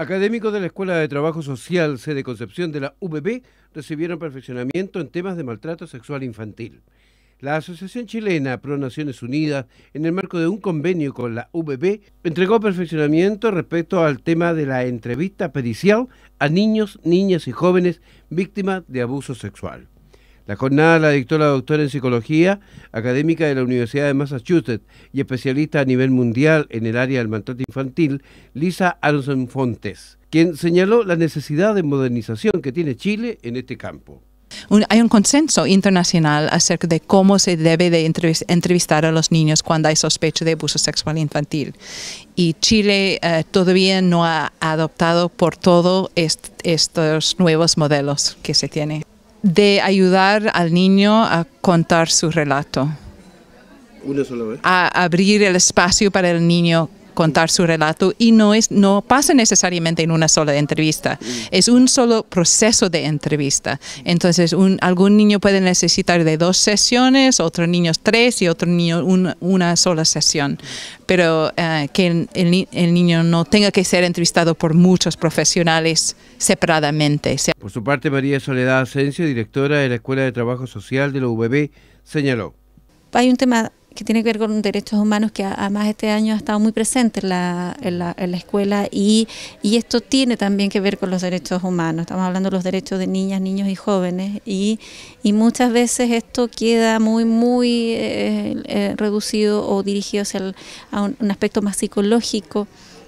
Académicos de la Escuela de Trabajo Social sede de Concepción de la UBB recibieron perfeccionamiento en temas de maltrato sexual infantil. La Asociación Chilena Pro Naciones Unidas, en el marco de un convenio con la UBB, entregó perfeccionamiento respecto al tema de la entrevista pericial a niños, niñas y jóvenes víctimas de abuso sexual. La jornada la dictó la doctora en psicología, académica de la Universidad de Massachusetts y especialista a nivel mundial en el área del maltrato infantil, Lisa Aronson Fontes, quien señaló la necesidad de modernización que tiene Chile en este campo. hay un consenso internacional acerca de cómo se debe de entrevistar a los niños cuando hay sospecha de abuso sexual infantil. Y Chile eh, todavía no ha adoptado por todo estos nuevos modelos que se tienen de ayudar al niño a contar su relato. A abrir el espacio para el niño contar su relato y no, es, no pasa necesariamente en una sola entrevista, es un solo proceso de entrevista. Entonces, un, algún niño puede necesitar de dos sesiones, otro niño tres y otro niño una sola sesión, pero eh, que el, niño no tenga que ser entrevistado por muchos profesionales separadamente. Por su parte, María Soledad Asensio, directora de la Escuela de Trabajo Social de la UBB, señaló. Hay un tema que tiene que ver con derechos humanos, que además este año ha estado muy presente en la, en la, escuela y, esto tiene también que ver con los derechos humanos. Estamos hablando de los derechos de niñas, niños y jóvenes y, muchas veces esto queda muy, muy eh, eh, reducido o dirigido hacia a un, aspecto más psicológico.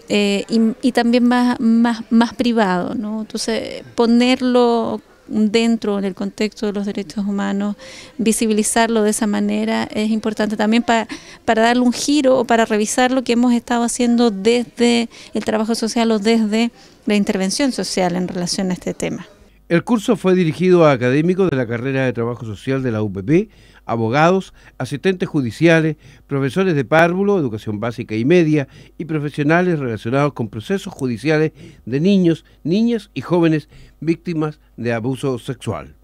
Eh, y, también más, más, más privado, Entonces, ponerlo dentro del contexto de los derechos humanos, visibilizarlo de esa manera es importante también para, para darle un giro o para revisar lo que hemos estado haciendo desde el trabajo social o desde la intervención social en relación a este tema. El curso fue dirigido a académicos de la carrera de Trabajo Social de la UPP, abogados, asistentes judiciales, profesores de párvulo, educación básica y media y profesionales relacionados con procesos judiciales de niños, niñas y jóvenes víctimas de abuso sexual.